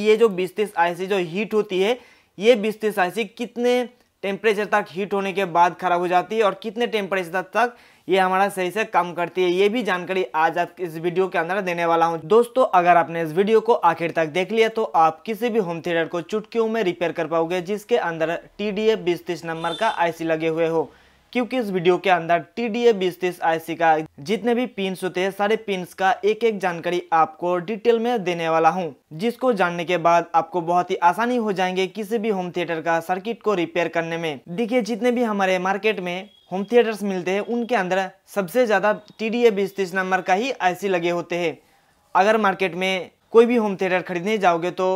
ये जो बिस्तीस आईसी जो हीट होती है ये बिस्तीस आईसी कितने टेम्परेचर तक हीट होने के बाद खराब हो जाती है और कितने टेम्परेचर तक ये हमारा सही से काम करती है ये भी जानकारी आज आप इस वीडियो के अंदर देने वाला हूँ दोस्तों अगर आपने इस वीडियो को आखिर तक देख लिया तो आप किसी भी होम थिएटर को चुटकियों में रिपेयर कर पाओगे जिसके अंदर टी डी नंबर का आईसी लगे हुए हो क्योंकि इस वीडियो के अंदर टी डी ए बीस तीस आई का जितने भी पिन होते हैं सारे पिन का एक एक जानकारी आपको डिटेल में देने वाला हूँ जिसको जानने के बाद आपको बहुत ही आसानी हो जाएंगे किसी भी होम थिएटर का सर्किट को रिपेयर करने में देखिए जितने भी हमारे मार्केट में होम थिएटर्स मिलते हैं उनके अंदर सबसे ज़्यादा टी डी ए बीस तीस नंबर का ही आईसी लगे होते है अगर मार्केट में कोई भी होम थिएटर खरीदने जाओगे तो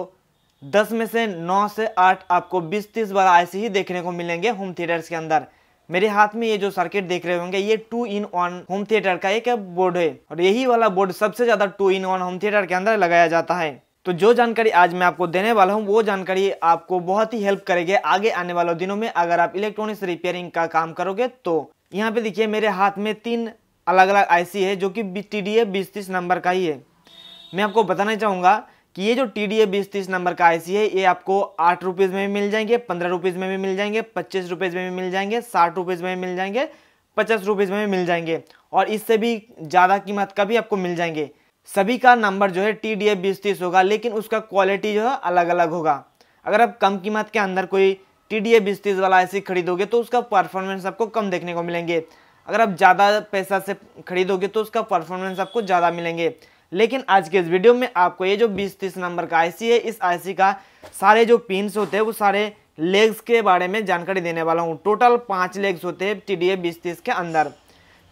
दस में से नौ से आठ आपको बीस तीस बार आईसी ही देखने को मिलेंगे होम थिएटर्स के अंदर मेरे हाथ में ये जो सर्किट देख रहे होंगे ये two in one home theatre का एक बोर्ड है और यही वाला बोर्ड सबसे ज्यादा two in one home theatre के अंदर लगाया जाता है तो जो जानकारी आज मैं आपको देने वाला हूँ वो जानकारी आपको बहुत ही हेल्प करेगी आगे आने वाले दिनों में अगर आप इलेक्ट्रॉनिक्स रिपेयरिंग का काम करोगे तो यहाँ पे देखिए मेरे हाथ में तीन अलग अलग आईसी है जो कि टी डी बीस तीस नंबर का ही है मैं आपको बताना चाहूँगा कि ये जो टी डी ए बीस तीस नंबर का आई है ये आपको आठ रुपीज़ में भी मिल जाएंगे पंद्रह रुपीज़ में भी मिल जाएंगे पच्चीस रुपीज़ में भी मिल जाएंगे साठ रुपीज़ में भी मिल जाएंगे पचास रुपीज़ में भी मिल जाएंगे और इससे भी ज़्यादा कीमत का भी आपको मिल जाएंगे सभी का नंबर जो है टी डी ए बीस तीस होगा लेकिन उसका क्वालिटी जो है अलग अलग होगा अगर आप कम कीमत के अंदर कोई टी डी ए बीस तीस वाला ऐसी खरीदोगे तो उसका परफॉर्मेंस आपको कम देखने को मिलेंगे अगर आप ज़्यादा पैसा से खरीदोगे तो उसका परफॉर्मेंस आपको ज़्यादा मिलेंगे लेकिन आज के इस वीडियो में आपको ये जो बीस तीस नंबर का आईसी है इस आईसी का सारे जो पिन्स होते हैं वो सारे लेग्स के बारे में जानकारी देने वाला हूँ टोटल पाँच लेग्स होते हैं टी डी ए बीस तीस के अंदर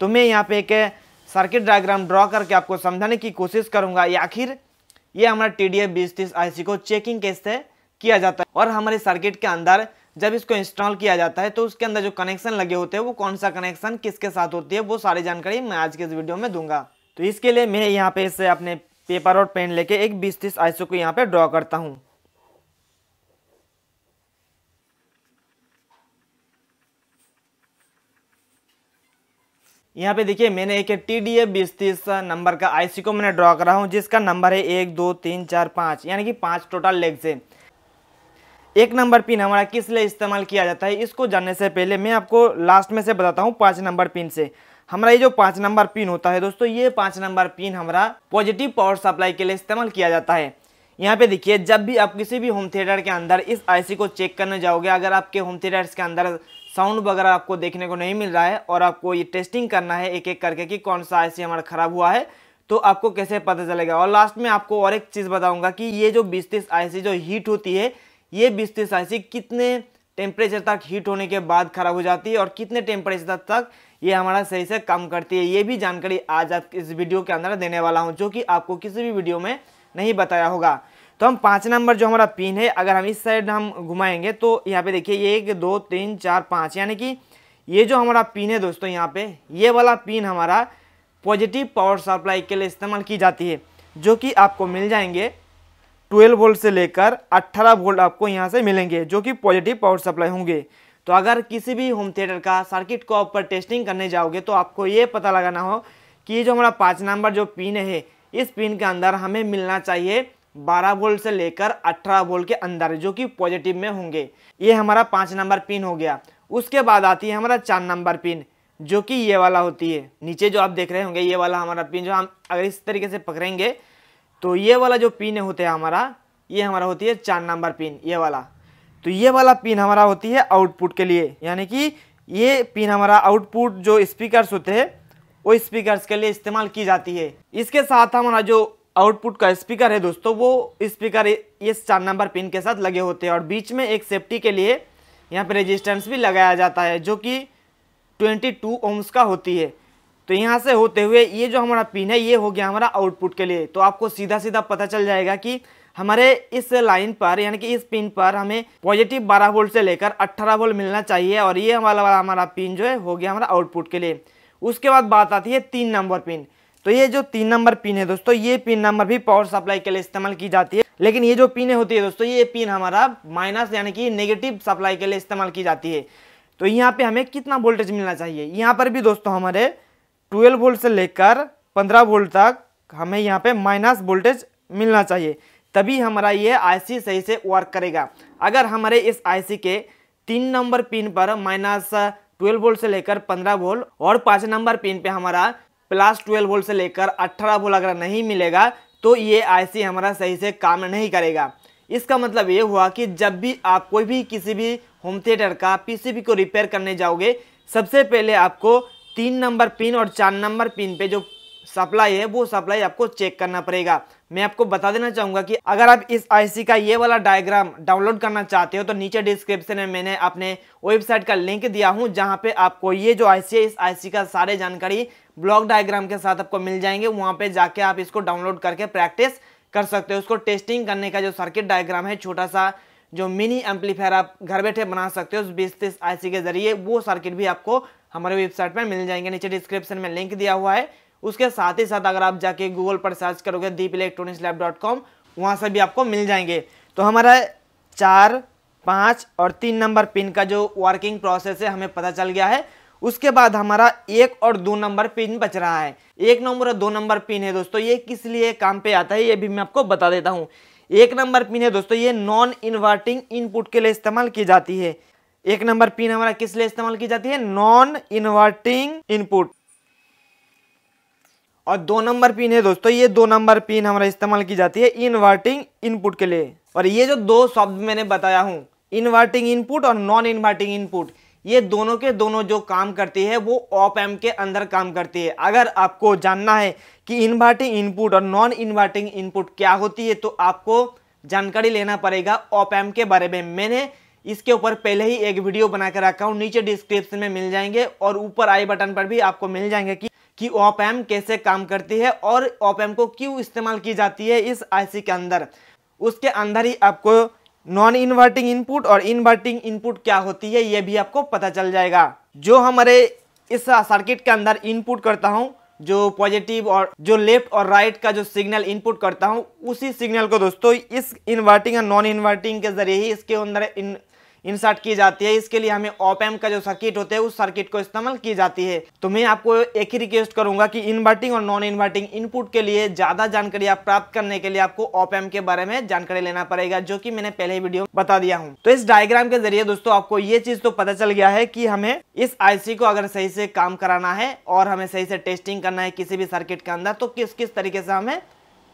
तो मैं यहाँ पे एक सर्किट डायग्राम ड्रॉ करके आपको समझाने की कोशिश करूँगा या आखिर ये हमारा टी डी ए बीस तीस आई सी को चेकिंग कैसे किया जाता है और हमारे सर्किट के अंदर जब इसको इंस्टॉल किया जाता है तो उसके अंदर जो कनेक्शन लगे होते हैं वो कौन सा कनेक्शन किसके साथ होती है वो सारी जानकारी मैं आज के इस वीडियो में दूंगा तो इसके लिए मैं यहाँ पे इसे अपने पेपर और पेन लेके एक बीस तीस आइसो को यहाँ पे ड्रॉ करता हूँ यहाँ पे देखिए मैंने एक टी डी एफ बीस तीस नंबर का आईसी को मैंने ड्रॉ करा हूँ जिसका नंबर है एक दो तीन चार पाँच यानी कि पांच टोटल लेग्स है एक नंबर पिन हमारा किस लिए इस्तेमाल किया जाता है इसको जानने से पहले मैं आपको लास्ट में से बताता हूँ पांच नंबर पिन से हमारा ये जो पाँच नंबर पिन होता है दोस्तों ये पाँच नंबर पिन हमारा पॉजिटिव पावर सप्लाई के लिए इस्तेमाल किया जाता है यहाँ पे देखिए जब भी आप किसी भी होम थिएटर के अंदर इस आईसी को चेक करने जाओगे अगर आपके होम थिएटर्स के अंदर साउंड वगैरह आपको देखने को नहीं मिल रहा है और आपको ये टेस्टिंग करना है एक एक करके कि कौन सा आईसी हमारा ख़राब हुआ है तो आपको कैसे पता चलेगा और लास्ट में आपको और एक चीज़ बताऊँगा कि ये जो बीस तीस आई जो हीट होती है ये बीस तीस आई कितने टेम्परेचर तक हीट होने के बाद ख़राब हो जाती है और कितने टेम्परेचर तक ये हमारा सही से काम करती है ये भी जानकारी आज आप इस वीडियो के अंदर देने वाला हूँ जो कि आपको किसी भी वीडियो में नहीं बताया होगा तो हम पाँच नंबर जो हमारा पिन है अगर हम इस साइड हम घुमाएंगे तो यहाँ पे देखिए एक दो तीन चार पाँच यानी कि ये जो हमारा पिन है दोस्तों यहाँ पे ये वाला पिन हमारा पॉजिटिव पावर सप्लाई के लिए इस्तेमाल की जाती है जो कि आपको मिल जाएंगे 12 वोल्ट से लेकर 18 वोल्ट आपको यहाँ से मिलेंगे जो कि पॉजिटिव पावर सप्लाई होंगे तो अगर किसी भी होम थिएटर का सर्किट को ऊपर टेस्टिंग करने जाओगे तो आपको ये पता लगाना हो कि ये जो हमारा पाँच नंबर जो पिन है इस पिन के अंदर हमें मिलना चाहिए 12 वोल्ट से लेकर 18 वोल्ट के अंदर जो कि पॉजिटिव में होंगे ये हमारा पाँच नंबर पिन हो गया उसके बाद आती है हमारा चार नंबर पिन जो कि ये वाला होती है नीचे जो आप देख रहे होंगे ये वाला हमारा पिन जो हम अगर इस तरीके से पकड़ेंगे तो ये वाला जो पिन होते हैं हमारा ये हमारा होती है चार नंबर पिन ये वाला तो ये वाला पिन हमारा होती है आउटपुट के लिए यानी कि ये पिन हमारा आउटपुट जो स्पीकर्स होते हैं वो स्पीकर्स के लिए इस्तेमाल की जाती है इसके साथ हमारा जो आउटपुट का स्पीकर है दोस्तों वो स्पीकर ये चार नंबर पिन के साथ लगे होते हैं और बीच में एक सेफ्टी के लिए यहाँ पर रेजिस्टेंस भी लगाया जाता है जो कि टू ओम्स का होती है तो यहाँ से होते हुए ये जो हमारा पिन है ये हो गया हमारा आउटपुट के लिए तो आपको सीधा सीधा पता चल जाएगा कि हमारे इस लाइन पर यानी कि इस पिन पर हमें पॉजिटिव 12 वोल्ट से लेकर 18 वोल्ट मिलना चाहिए और ये हमारा वाला हमारा पिन जो है हो गया हमारा आउटपुट के लिए उसके बाद बात आती है तीन नंबर पिन तो ये जो तीन नंबर पिन है दोस्तों ये पिन नंबर भी पावर सप्लाई के लिए इस्तेमाल की जाती है लेकिन ये जो पिन होती है दोस्तों ये पिन हमारा माइनस यानी कि नेगेटिव सप्लाई के लिए इस्तेमाल की जाती है तो यहाँ पे हमें कितना वोल्टेज मिलना चाहिए यहाँ पर भी दोस्तों हमारे ट्वेल्व वोल्ट से लेकर पंद्रह वोल्ट तक हमें यहाँ पे माइनस वोल्टेज मिलना चाहिए तभी हमारा ये आईसी सही से वर्क करेगा अगर हमारे इस आईसी के तीन नंबर पिन पर माइनस ट्वेल्व वोल्ट से लेकर पंद्रह वोल्ट और पाँच नंबर पिन पे हमारा प्लस ट्वेल्व वोल्ट से लेकर अट्ठारह वोल्ट अगर नहीं मिलेगा तो ये आईसी हमारा सही से काम नहीं करेगा इसका मतलब ये हुआ कि जब भी आप कोई भी किसी भी होम थिएटर का पी को रिपेयर करने जाओगे सबसे पहले आपको तीन नंबर पिन और चार नंबर पिन पे जो सप्लाई है वो सप्लाई आपको चेक करना पड़ेगा मैं आपको बता देना चाहूंगा कि अगर आप इस आईसी का ये वाला डायग्राम डाउनलोड करना चाहते हो तो नीचे डिस्क्रिप्शन में मैंने अपने वेबसाइट का लिंक दिया हूं जहाँ पे आपको ये जो आईसी है इस आईसी का सारे जानकारी ब्लॉक डायग्राम के साथ आपको मिल जाएंगे वहां पे जाके आप इसको डाउनलोड करके प्रैक्टिस कर सकते हो उसको टेस्टिंग करने का जो सर्किट डायग्राम है छोटा सा जो मिनी एम्पलीफायर आप घर बैठे बना सकते हो उस बीस तीस आईसी के जरिए वो सर्किट भी आपको हमारे वेबसाइट पर मिल जाएंगे नीचे डिस्क्रिप्शन में लिंक दिया हुआ है उसके साथ ही साथ अगर आप जाके गूगल पर सर्च करोगे Deep electronics lab dot com वहाँ से भी आपको मिल जाएंगे तो हमारा चार पाँच और तीन नंबर पिन का जो वर्किंग प्रोसेस है हमें पता चल गया है उसके बाद हमारा एक और दो नंबर पिन बच रहा है एक नंबर और दो नंबर पिन है दोस्तों ये किस लिए काम पे आता है ये भी मैं आपको बता देता हूँ एक नंबर पिन है दोस्तों ये नॉन इन्वर्टिंग इनपुट के लिए इस्तेमाल की जाती है एक नंबर पिन हमारा किस लिए इस्तेमाल की जाती है नॉन इन्वर्टिंग इनपुट और दो नंबर पिन है दोस्तों ये दो नंबर पिन हमारा इस्तेमाल की जाती है इन्वर्टिंग इनपुट के लिए और ये जो दो शब्द मैंने बताया हूँ इन्वर्टिंग इनपुट और नॉन इन्वर्टिंग इनपुट ये दोनों के दोनों जो काम करती है वो ऑप एम के अंदर काम करती है अगर आपको जानना है कि इन्वर्टिंग इनपुट और नॉन इन्वर्टिंग इनपुट क्या होती है तो आपको जानकारी लेना पड़ेगा ऑप एम के बारे में मैंने इसके ऊपर पहले ही एक वीडियो बनाकर रखा हूँ नीचे डिस्क्रिप्शन में मिल जाएंगे और ऊपर आई बटन पर भी आपको मिल जाएंगे कि कि ऑप एम कैसे काम करती है और ऑप एम को क्यों इस्तेमाल की जाती है इस आईसी के अंदर उसके अंदर ही आपको नॉन इन्वर्टिंग इनपुट और इन्वर्टिंग इनपुट क्या होती है ये भी आपको पता चल जाएगा जो हमारे इस सर्किट के अंदर इनपुट करता हूँ जो पॉजिटिव और जो लेफ्ट और राइट का जो सिग्नल इनपुट करता हूँ उसी सिग्नल को दोस्तों इस इन्वर्टिंग और नॉन इन्वर्टिंग के जरिए ही इसके अंदर इन इंसर्ट की जाती है इसके लिए हमें एम का जो सर्किट होते हैं उस सर्किट को इस्तेमाल की जाती है तो मैं आपको एक ही रिक्वेस्ट करूंगा कि इन्वर्टिंग और नॉन इन्वर्टिंग इनपुट के लिए ज़्यादा जानकारी आप प्राप्त करने के लिए आपको एम के बारे में जानकारी लेना पड़ेगा जो की मैंने पहले वीडियो बता दिया हूँ तो इस डायग्राम के जरिए दोस्तों आपको ये चीज़ तो पता चल गया है कि हमें इस आईसी को अगर सही से काम कराना है और हमें सही से टेस्टिंग करना है किसी भी सर्किट के अंदर तो किस किस तरीके से हमें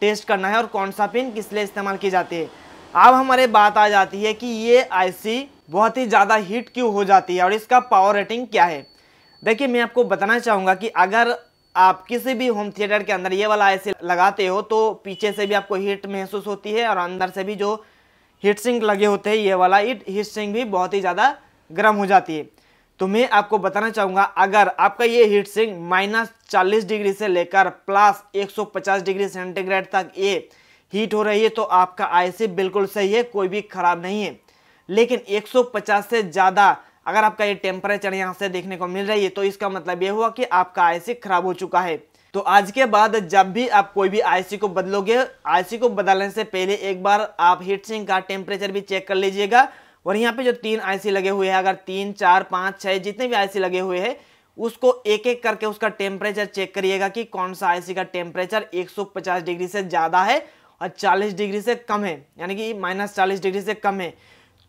टेस्ट करना है और कौन सा पिन किस लिए इस्तेमाल की जाती है अब हमारे बात आ जाती है कि ये आईसी बहुत ही ज़्यादा हीट क्यों हो जाती है और इसका पावर रेटिंग क्या है देखिए मैं आपको बताना चाहूँगा कि अगर आप किसी भी होम थिएटर के अंदर ये वाला ऐसे लगाते हो तो पीछे से भी आपको हीट महसूस होती है और अंदर से भी जो हीट सिंक लगे होते हैं ये वाला हीट हीट सिंक भी बहुत ही ज़्यादा गर्म हो जाती है तो मैं आपको बताना चाहूँगा अगर आपका ये हीट सिंक माइनस चालीस डिग्री से लेकर प्लस पचास डिग्री सेंटीग्रेड तक ये हीट हो रही है तो आपका सी बिल्कुल सही है कोई भी ख़राब नहीं है लेकिन 150 से ज़्यादा अगर आपका ये टेम्परेचर यहाँ से देखने को मिल रही है तो इसका मतलब ये हुआ कि आपका आईसी खराब हो चुका है तो आज के बाद जब भी आप कोई भी आईसी को बदलोगे आईसी को बदलने से पहले एक बार आप हीट सिंह का टेम्परेचर भी चेक कर लीजिएगा और यहाँ पे जो तीन आईसी लगे हुए हैं अगर तीन चार पाँच छः जितने भी आईसी लगे हुए हैं उसको एक एक करके उसका टेम्परेचर चेक करिएगा कि कौन सा आईसी का टेम्परेचर 150 डिग्री से ज़्यादा है और 40 डिग्री से कम है यानी कि माइनस चालीस डिग्री से कम है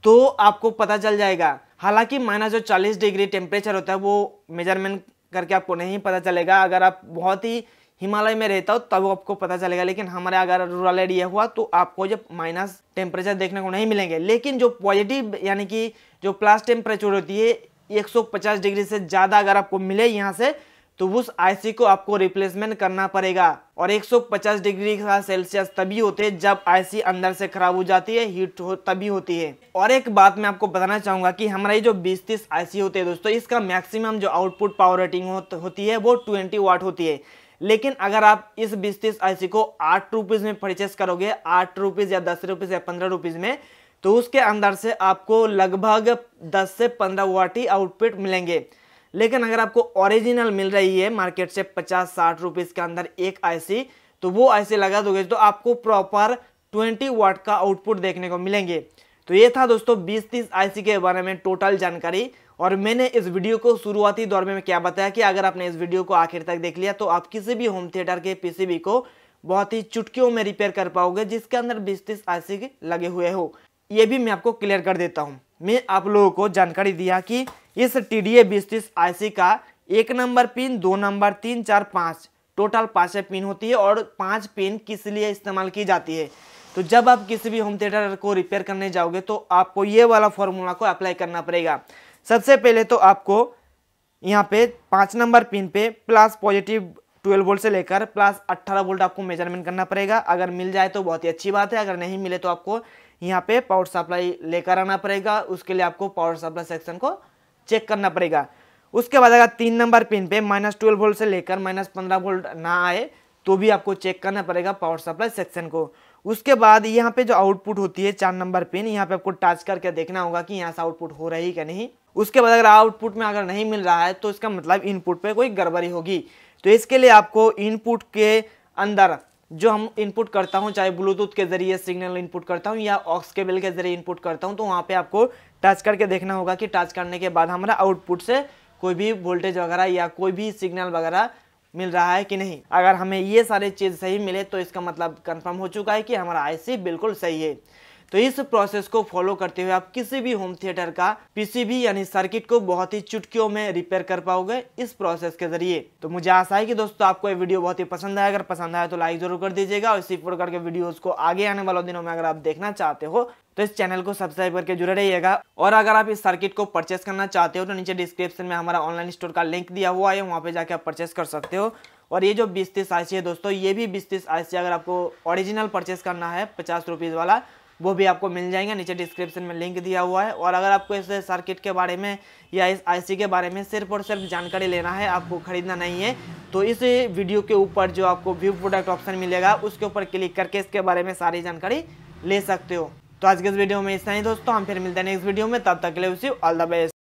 तो आपको पता चल जाएगा हालांकि माइनस जो 40 डिग्री टेम्परेचर होता है वो मेजरमेंट करके आपको नहीं पता चलेगा अगर आप बहुत ही हिमालय में रहता हो तब आपको पता चलेगा लेकिन हमारे अगर रूरल एरिया हुआ तो आपको जब माइनस टेम्परेचर देखने को नहीं मिलेंगे लेकिन जो पॉजिटिव यानी कि जो प्लस टेम्परेचर होती है 150 डिग्री से ज़्यादा अगर आपको मिले यहाँ से तो उस आईसी को आपको रिप्लेसमेंट करना पड़ेगा और 150 डिग्री का सेल्सियस तभी होते हैं जब आईसी अंदर से खराब हो जाती है हीट हो, तभी होती है और एक बात मैं आपको बताना चाहूंगा कि हमारा ये जो 20 तीस आईसी होते हैं दोस्तों इसका मैक्सिमम जो आउटपुट पावर रेटिंग हो, होती है वो 20 वाट होती है लेकिन अगर आप इस बीस तीस आई को आठ रुपीज़ में परचेस करोगे आठ रुपीज़ या दस रुपीज़ या पंद्रह रुपीज़ में तो उसके अंदर से आपको लगभग दस से पंद्रह वाट ही आउटपुट मिलेंगे लेकिन अगर आपको ओरिजिनल मिल रही है मार्केट से पचास साठ रुपीज़ के अंदर एक आईसी तो वो आईसी लगा दोगे तो आपको प्रॉपर ट्वेंटी वाट का आउटपुट देखने को मिलेंगे तो ये था दोस्तों बीस तीस आई के बारे में टोटल जानकारी और मैंने इस वीडियो को शुरुआती दौर में क्या बताया कि अगर आपने इस वीडियो को आखिर तक देख लिया तो आप किसी भी होम थिएटर के पीसीबी को बहुत ही चुटकियों में रिपेयर कर पाओगे जिसके अंदर बीस तीस आईसी लगे हुए हो ये भी मैं आपको क्लियर कर देता हूँ में आप लोगों को जानकारी दिया कि इस टी डी ए बीस आई सी का एक नंबर पिन दो नंबर तीन चार पाँच टोटल पाँच पिन होती है और पाँच पिन किस लिए इस्तेमाल की जाती है तो जब आप किसी भी होम थिएटर को रिपेयर करने जाओगे तो आपको ये वाला फॉर्मूला को अप्लाई करना पड़ेगा सबसे पहले तो आपको यहाँ पे पाँच नंबर पिन पे प्लस पॉजिटिव ट्वेल्व वोल्ट से लेकर प्लस अट्ठारह वोल्ट आपको मेजरमेंट करना पड़ेगा अगर मिल जाए तो बहुत ही अच्छी बात है अगर नहीं मिले तो आपको यहाँ पे पावर सप्लाई लेकर आना पड़ेगा उसके लिए आपको पावर सप्लाई सेक्शन को चेक करना पड़ेगा उसके बाद अगर तीन नंबर पिन पे माइनस ट्वेल्व वोल्ट से लेकर माइनस पंद्रह वोल्ट ना आए तो भी आपको चेक करना पड़ेगा पावर सप्लाई सेक्शन को उसके बाद यहाँ पे जो आउटपुट होती है चार नंबर पिन यहाँ पे आपको टच करके देखना होगा कि यहाँ से आउटपुट हो रही है कि नहीं उसके बाद अगर आउटपुट में अगर नहीं मिल रहा है तो इसका मतलब इनपुट पे कोई गड़बड़ी होगी तो इसके लिए आपको इनपुट के अंदर जो हम इनपुट करता हूँ चाहे ब्लूटूथ के ज़रिए सिग्नल इनपुट करता हूँ या ऑक्स केबल के ज़रिए इनपुट करता हूँ तो वहाँ पे आपको टच करके देखना होगा कि टच करने के बाद हमारा आउटपुट से कोई भी वोल्टेज वगैरह या कोई भी सिग्नल वगैरह मिल रहा है कि नहीं अगर हमें ये सारी चीज़ सही मिले तो इसका मतलब कन्फर्म हो चुका है कि हमारा आई बिल्कुल सही है तो इस प्रोसेस को फॉलो करते हुए आप किसी भी होम थिएटर का पीसीबी यानी सर्किट को बहुत ही चुटकियों में रिपेयर कर पाओगे इस प्रोसेस के जरिए तो मुझे आशा है कि दोस्तों आपको ये वीडियो बहुत ही पसंद आया अगर पसंद आया तो लाइक जरूर कर दीजिएगा और इसी प्रकार के वीडियोज को आगे आने वाले दिनों में अगर आप देखना चाहते हो तो इस चैनल को सब्सक्राइब करके जुड़े रहिएगा और अगर आप इस सर्किट को परचेस करना चाहते हो तो नीचे डिस्क्रिप्शन में हमारा ऑनलाइन स्टोर का लिंक दिया हुआ है वहाँ पे जाके आप परचेस कर सकते हो और ये जो बीस तीस आई है दोस्तों ये भी बीस तीस आई अगर आपको ओरिजिनल परचेस करना है पचास रुपीज़ वाला वो भी आपको मिल जाएंगे नीचे डिस्क्रिप्शन में लिंक दिया हुआ है और अगर आपको इस सर्किट के बारे में या इस आईसी के बारे में सिर्फ और सिर्फ जानकारी लेना है आपको ख़रीदना नहीं है तो इस वीडियो के ऊपर जो आपको व्यू प्रोडक्ट ऑप्शन मिलेगा उसके ऊपर क्लिक करके इसके बारे में सारी जानकारी ले सकते हो तो आज के इस वीडियो में इतना ही दोस्तों हम फिर मिलते हैं नेक्स्ट वीडियो में तब तक के लिए उसी ऑल द बेस्ट